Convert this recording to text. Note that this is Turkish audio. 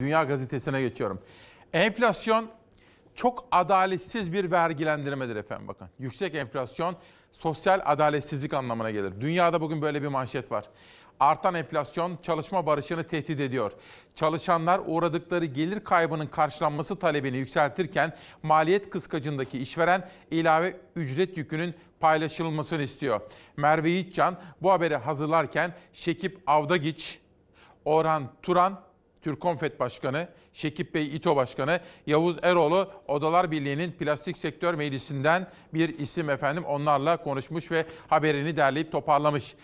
Dünya Gazetesi'ne geçiyorum. Enflasyon çok adaletsiz bir vergilendirmedir efendim bakın. Yüksek enflasyon sosyal adaletsizlik anlamına gelir. Dünyada bugün böyle bir manşet var. Artan enflasyon çalışma barışını tehdit ediyor. Çalışanlar uğradıkları gelir kaybının karşılanması talebini yükseltirken maliyet kıskacındaki işveren ilave ücret yükünün paylaşılmasını istiyor. Merve Yiğitcan bu haberi hazırlarken Şekip Avdagiç, Orhan Turan Türkonfet Başkanı, Şekip Bey İTO Başkanı, Yavuz Eroğlu Odalar Birliği'nin Plastik Sektör Meclisi'nden bir isim efendim onlarla konuşmuş ve haberini derleyip toparlamış.